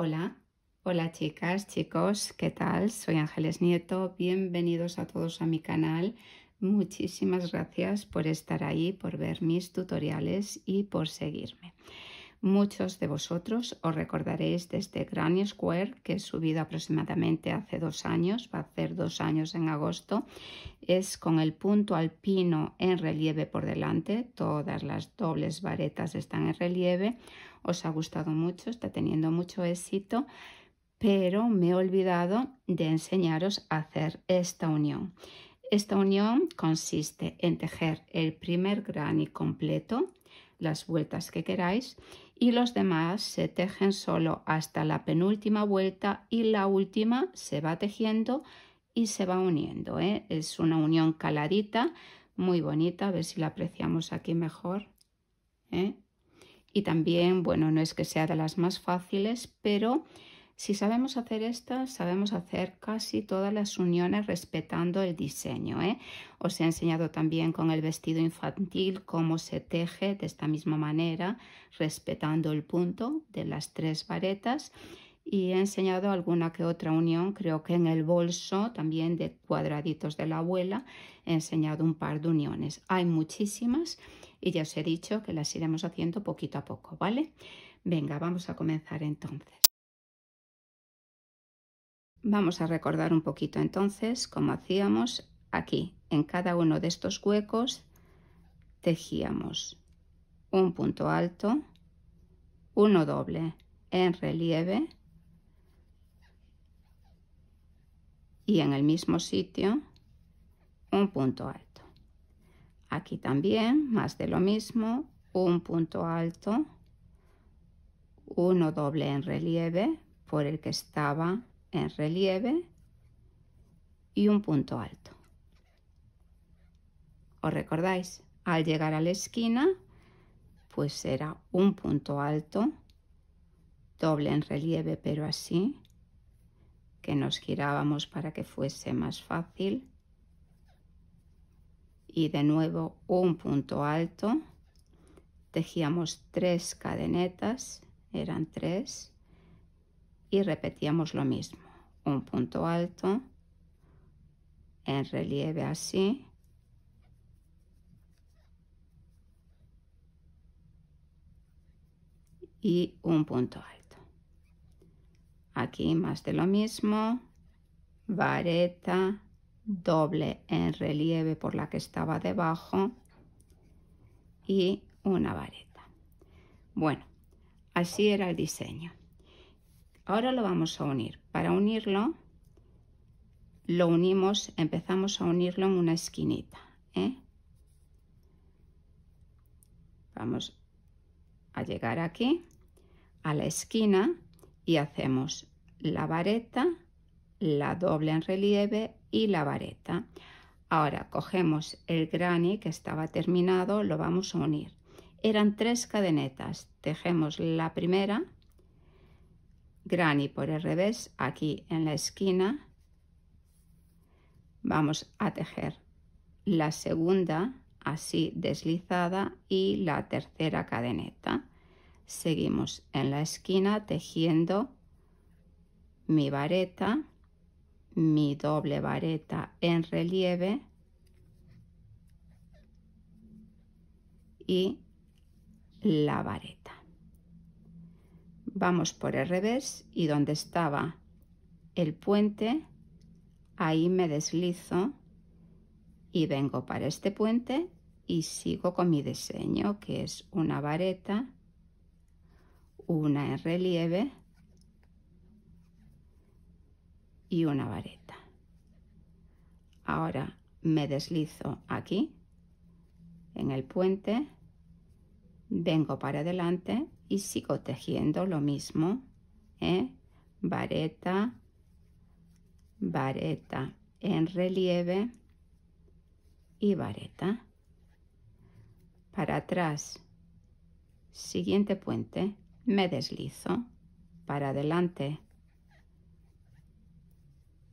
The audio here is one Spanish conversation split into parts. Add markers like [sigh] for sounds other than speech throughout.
Hola, hola chicas, chicos, ¿qué tal? Soy Ángeles Nieto, bienvenidos a todos a mi canal. Muchísimas gracias por estar ahí, por ver mis tutoriales y por seguirme. Muchos de vosotros os recordaréis de este Granny Square que he subido aproximadamente hace dos años, va a hacer dos años en agosto. Es con el punto alpino en relieve por delante, todas las dobles varetas están en relieve os ha gustado mucho, está teniendo mucho éxito, pero me he olvidado de enseñaros a hacer esta unión. Esta unión consiste en tejer el primer granny completo, las vueltas que queráis, y los demás se tejen solo hasta la penúltima vuelta y la última se va tejiendo y se va uniendo. ¿eh? Es una unión caladita, muy bonita, a ver si la apreciamos aquí mejor. ¿eh? Y también, bueno, no es que sea de las más fáciles, pero si sabemos hacer estas, sabemos hacer casi todas las uniones respetando el diseño. ¿eh? Os he enseñado también con el vestido infantil cómo se teje de esta misma manera, respetando el punto de las tres varetas y he enseñado alguna que otra unión, creo que en el bolso también de cuadraditos de la abuela he enseñado un par de uniones. Hay muchísimas y ya os he dicho que las iremos haciendo poquito a poco, ¿vale? Venga, vamos a comenzar entonces. Vamos a recordar un poquito entonces cómo hacíamos aquí. En cada uno de estos huecos tejíamos un punto alto, uno doble en relieve, y en el mismo sitio un punto alto. Aquí también más de lo mismo, un punto alto, uno doble en relieve por el que estaba en relieve y un punto alto. ¿Os recordáis? Al llegar a la esquina, pues era un punto alto, doble en relieve pero así, que nos girábamos para que fuese más fácil y de nuevo un punto alto tejíamos tres cadenetas eran tres y repetíamos lo mismo un punto alto en relieve así y un punto alto Aquí más de lo mismo. Vareta, doble en relieve por la que estaba debajo y una vareta. Bueno, así era el diseño. Ahora lo vamos a unir. Para unirlo, lo unimos, empezamos a unirlo en una esquinita. ¿eh? Vamos a llegar aquí, a la esquina, y hacemos la vareta, la doble en relieve y la vareta. Ahora cogemos el granny que estaba terminado, lo vamos a unir. Eran tres cadenetas, tejemos la primera, granny por el revés, aquí en la esquina, vamos a tejer la segunda así deslizada y la tercera cadeneta seguimos en la esquina tejiendo mi vareta mi doble vareta en relieve y la vareta vamos por el revés y donde estaba el puente ahí me deslizo y vengo para este puente y sigo con mi diseño que es una vareta una en relieve y una vareta. Ahora me deslizo aquí en el puente, vengo para adelante y sigo tejiendo lo mismo, ¿eh? vareta, vareta en relieve y vareta. Para atrás, siguiente puente, me deslizo para adelante.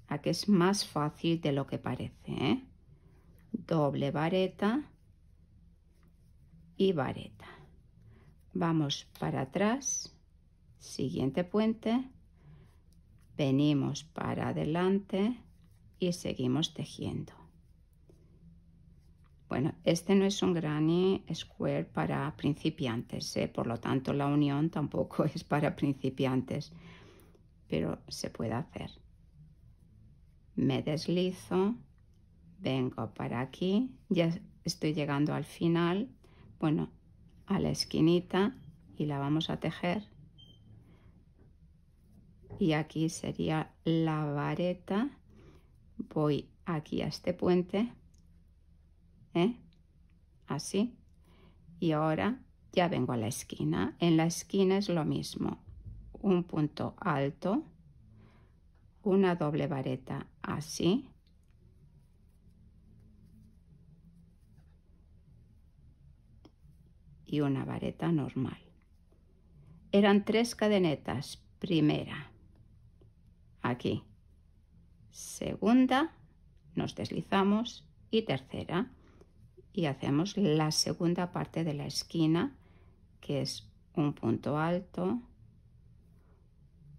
a que es más fácil de lo que parece, eh? Doble vareta y vareta. Vamos para atrás, siguiente puente, venimos para adelante y seguimos tejiendo. Bueno, este no es un granny eh, square para principiantes, eh, por lo tanto la unión tampoco [laughs] es para principiantes, pero se puede hacer. Me deslizo, vengo para aquí, ya estoy llegando al final, bueno, a la esquinita y la vamos a tejer. Y aquí sería la vareta, voy aquí a este puente, ¿Eh? Así. Y ahora ya vengo a la esquina. En la esquina es lo mismo. Un punto alto, una doble vareta así. Y una vareta normal. Eran tres cadenetas. Primera, aquí. Segunda, nos deslizamos. Y tercera, y hacemos la segunda parte de la esquina que es un punto alto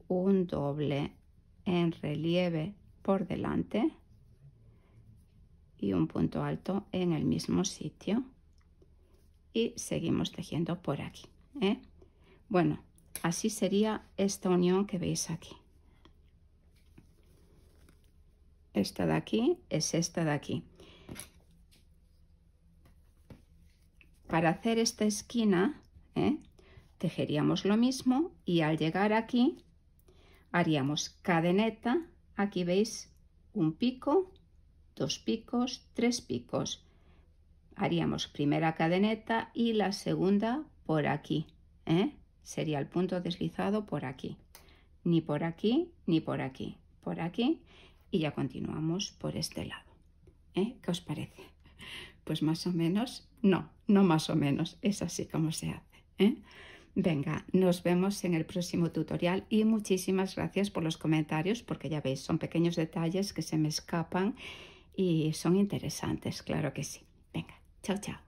un doble en relieve por delante y un punto alto en el mismo sitio y seguimos tejiendo por aquí ¿eh? bueno así sería esta unión que veis aquí esta de aquí es esta de aquí para hacer esta esquina ¿eh? tejeríamos lo mismo y al llegar aquí haríamos cadeneta aquí veis un pico dos picos tres picos haríamos primera cadeneta y la segunda por aquí ¿eh? sería el punto deslizado por aquí ni por aquí ni por aquí por aquí y ya continuamos por este lado ¿eh? ¿qué os parece? pues más o menos no, no más o menos, es así como se hace. ¿eh? Venga, nos vemos en el próximo tutorial y muchísimas gracias por los comentarios porque ya veis, son pequeños detalles que se me escapan y son interesantes, claro que sí. Venga, chao, chao.